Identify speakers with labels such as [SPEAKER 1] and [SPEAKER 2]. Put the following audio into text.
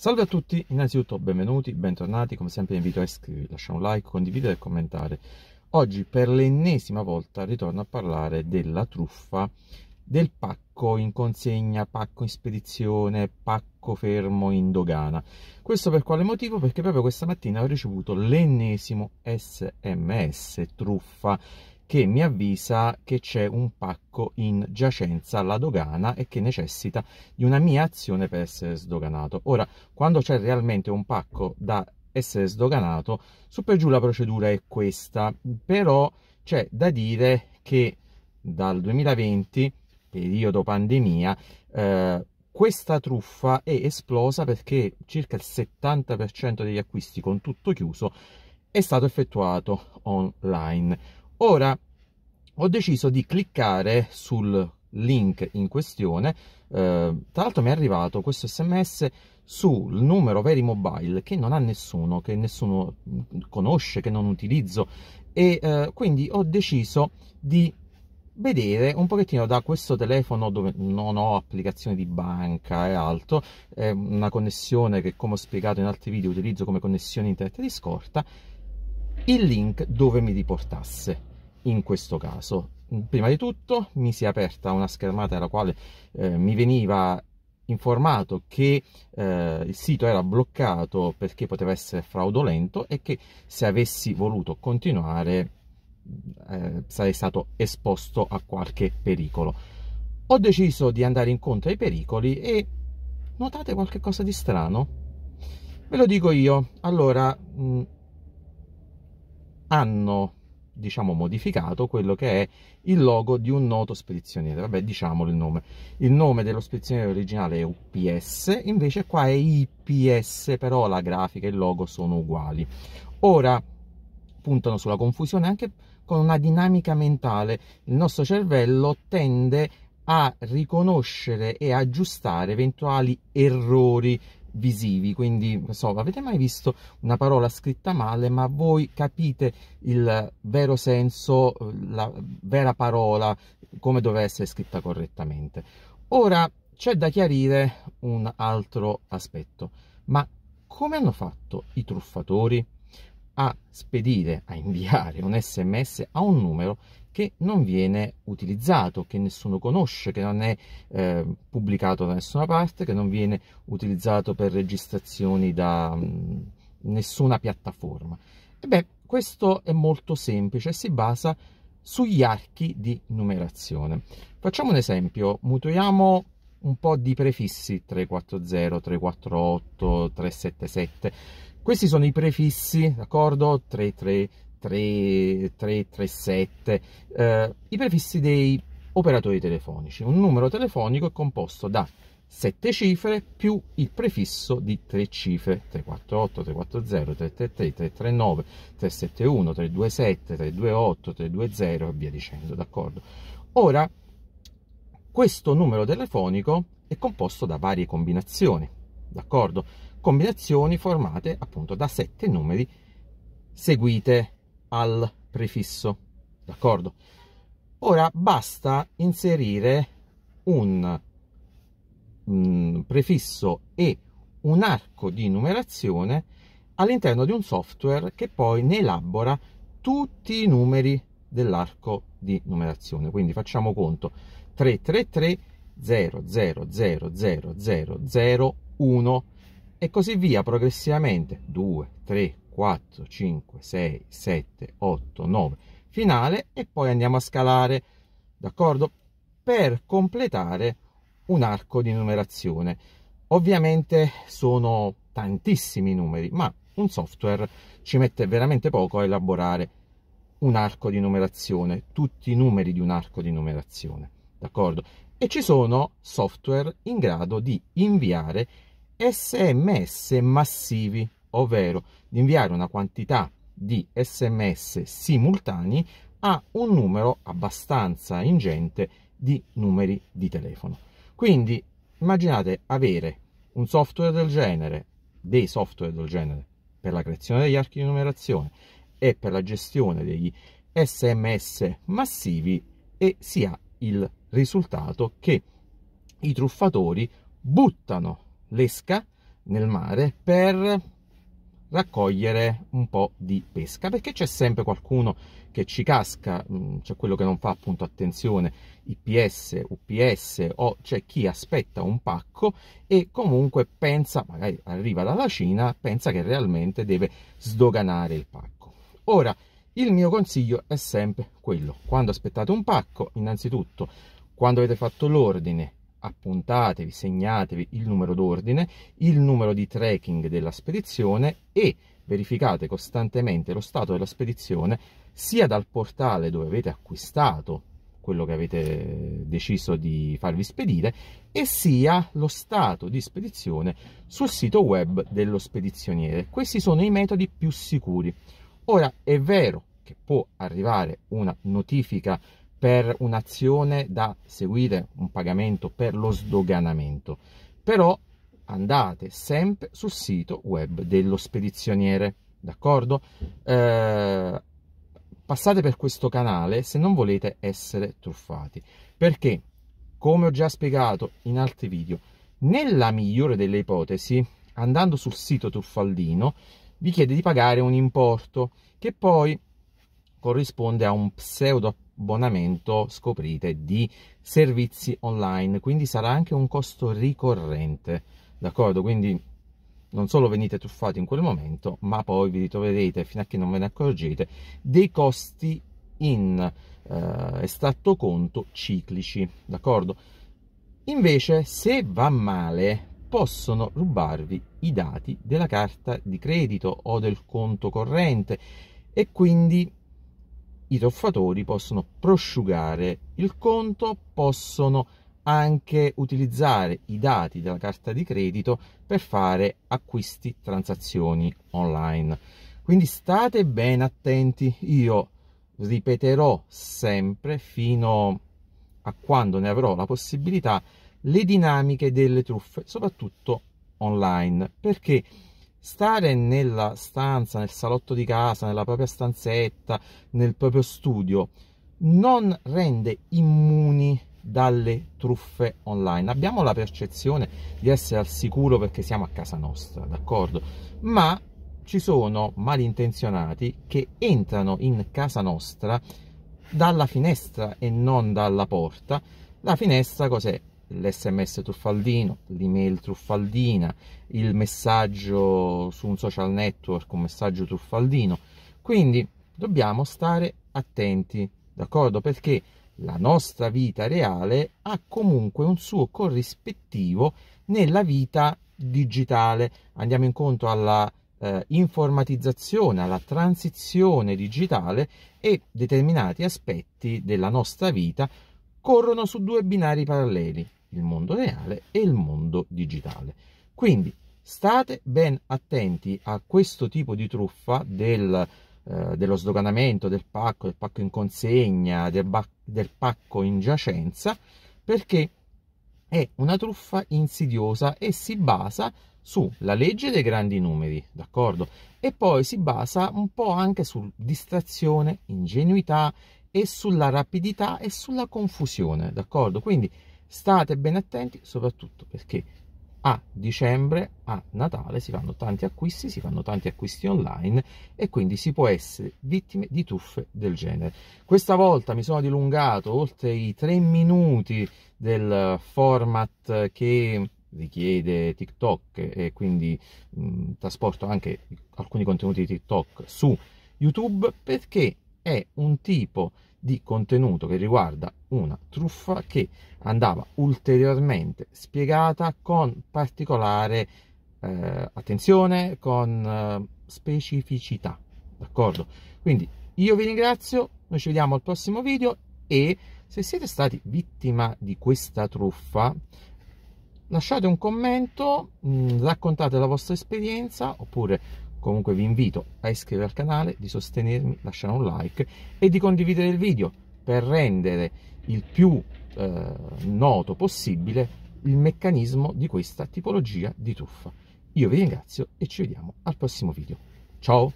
[SPEAKER 1] Salve a tutti, innanzitutto benvenuti, bentornati, come sempre vi invito a iscrivervi, lasciare un like, condividere e commentare. Oggi per l'ennesima volta ritorno a parlare della truffa del pacco in consegna, pacco in spedizione, pacco fermo in dogana. Questo per quale motivo? Perché proprio questa mattina ho ricevuto l'ennesimo sms truffa che mi avvisa che c'è un pacco in giacenza alla dogana e che necessita di una mia azione per essere sdoganato. Ora, quando c'è realmente un pacco da essere sdoganato, su per giù la procedura è questa, però c'è da dire che dal 2020, periodo pandemia, eh, questa truffa è esplosa perché circa il 70% degli acquisti con tutto chiuso è stato effettuato online. Ora, ho deciso di cliccare sul link in questione eh, tra l'altro mi è arrivato questo sms sul numero Mobile che non ha nessuno che nessuno conosce che non utilizzo e eh, quindi ho deciso di vedere un pochettino da questo telefono dove non ho applicazioni di banca e altro è una connessione che come ho spiegato in altri video utilizzo come connessione internet di scorta il link dove mi riportasse in questo caso. Prima di tutto mi si è aperta una schermata nella quale eh, mi veniva informato che eh, il sito era bloccato perché poteva essere fraudolento e che se avessi voluto continuare eh, sarei stato esposto a qualche pericolo. Ho deciso di andare incontro ai pericoli e notate qualche cosa di strano? Ve lo dico io. Allora, mh, hanno diciamo modificato quello che è il logo di un noto spedizioniere vabbè diciamolo il nome il nome dello spedizioniere originale è UPS invece qua è IPS però la grafica e il logo sono uguali ora puntano sulla confusione anche con una dinamica mentale il nostro cervello tende a riconoscere e aggiustare eventuali errori visivi, quindi so, avete mai visto una parola scritta male, ma voi capite il vero senso, la vera parola, come doveva essere scritta correttamente. Ora c'è da chiarire un altro aspetto, ma come hanno fatto i truffatori? a spedire, a inviare un sms a un numero che non viene utilizzato, che nessuno conosce, che non è eh, pubblicato da nessuna parte, che non viene utilizzato per registrazioni da mh, mm, nessuna piattaforma. E beh, questo è molto semplice, si basa sugli archi di numerazione. Facciamo un esempio, mutuiamo un po' di prefissi 340, 348, 377 questi sono i prefissi, d'accordo? 3, 3, 3, 3, 3 7, eh, i prefissi dei operatori telefonici. Un numero telefonico è composto da 7 cifre più il prefisso di 3 cifre 348, 340, 333, 339, 371, 327, 328, 320 e via dicendo, d'accordo? Ora, questo numero telefonico è composto da varie combinazioni, d'accordo? combinazioni formate appunto da sette numeri seguite al prefisso, d'accordo? Ora basta inserire un mm, prefisso e un arco di numerazione all'interno di un software che poi ne elabora tutti i numeri dell'arco di numerazione. Quindi facciamo conto 333 0000001 e così via progressivamente 2, 3, 4, 5, 6, 7, 8, 9 finale e poi andiamo a scalare d'accordo per completare un arco di numerazione ovviamente sono tantissimi numeri ma un software ci mette veramente poco a elaborare un arco di numerazione tutti i numeri di un arco di numerazione d'accordo e ci sono software in grado di inviare sms massivi, ovvero di inviare una quantità di sms simultanei a un numero abbastanza ingente di numeri di telefono. Quindi immaginate avere un software del genere, dei software del genere, per la creazione degli archi di numerazione e per la gestione degli sms massivi e si ha il risultato che i truffatori buttano l'esca nel mare per raccogliere un po' di pesca perché c'è sempre qualcuno che ci casca, mm, c'è quello che non fa appunto attenzione IPS, UPS o c'è chi aspetta un pacco e comunque pensa, magari arriva dalla Cina, pensa che realmente deve sdoganare il pacco. Ora, il mio consiglio è sempre quello, quando aspettate un pacco, innanzitutto quando avete fatto l'ordine appuntatevi, segnatevi il numero d'ordine, il numero di tracking della spedizione e verificate costantemente lo stato della spedizione sia dal portale dove avete acquistato quello che avete deciso di farvi spedire e sia lo stato di spedizione sul sito web dello spedizioniere. Questi sono i metodi più sicuri. Ora è vero che può arrivare una notifica per un'azione da seguire, un pagamento per lo sdoganamento. Però andate sempre sul sito web dello spedizioniere, d'accordo? Eh, passate per questo canale se non volete essere truffati, perché come ho già spiegato in altri video, nella migliore delle ipotesi, andando sul sito truffaldino, vi chiede di pagare un importo che poi corrisponde a un pseudo abbonamento, scoprite, di servizi online, quindi sarà anche un costo ricorrente, d'accordo? Quindi non solo venite truffati in quel momento, ma poi vi ritroverete, fino a che non ve ne accorgete, dei costi in eh, estratto conto ciclici, d'accordo? Invece, se va male, possono rubarvi i dati della carta di credito o del conto corrente e quindi i truffatori possono prosciugare il conto, possono anche utilizzare i dati della carta di credito per fare acquisti, transazioni online. Quindi state ben attenti, io ripeterò sempre fino a quando ne avrò la possibilità le dinamiche delle truffe, soprattutto online, perché Stare nella stanza, nel salotto di casa, nella propria stanzetta, nel proprio studio, non rende immuni dalle truffe online. Abbiamo la percezione di essere al sicuro perché siamo a casa nostra, d'accordo? Ma ci sono malintenzionati che entrano in casa nostra dalla finestra e non dalla porta. La finestra cos'è? l'SMS truffaldino, l'email truffaldina, il messaggio su un social network, un messaggio truffaldino. Quindi dobbiamo stare attenti, d'accordo? Perché la nostra vita reale ha comunque un suo corrispettivo nella vita digitale. Andiamo incontro alla eh, informatizzazione, alla transizione digitale e determinati aspetti della nostra vita corrono su due binari paralleli, il mondo reale e il mondo digitale. Quindi state ben attenti a questo tipo di truffa del, eh, dello sdoganamento del pacco, del pacco in consegna, del, del pacco in giacenza, perché è una truffa insidiosa e si basa sulla legge dei grandi numeri, d'accordo? E poi si basa un po' anche su distrazione, ingenuità e sulla rapidità e sulla confusione, d'accordo? Quindi state ben attenti soprattutto perché a dicembre, a Natale, si fanno tanti acquisti, si fanno tanti acquisti online e quindi si può essere vittime di tuffe del genere. Questa volta mi sono dilungato oltre i tre minuti del format che richiede TikTok e quindi mh, trasporto anche alcuni contenuti di TikTok su YouTube perché è un tipo di contenuto che riguarda una truffa che andava ulteriormente spiegata con particolare eh, attenzione, con eh, specificità. D'accordo? Quindi io vi ringrazio, noi ci vediamo al prossimo video e se siete stati vittima di questa truffa, lasciate un commento, mh, mm, raccontate la vostra esperienza oppure Comunque vi invito a iscrivervi al canale, di sostenermi, lasciare un like e di condividere il video per rendere il più eh, noto possibile il meccanismo di questa tipologia di truffa. Io vi ringrazio e ci vediamo al prossimo video. Ciao!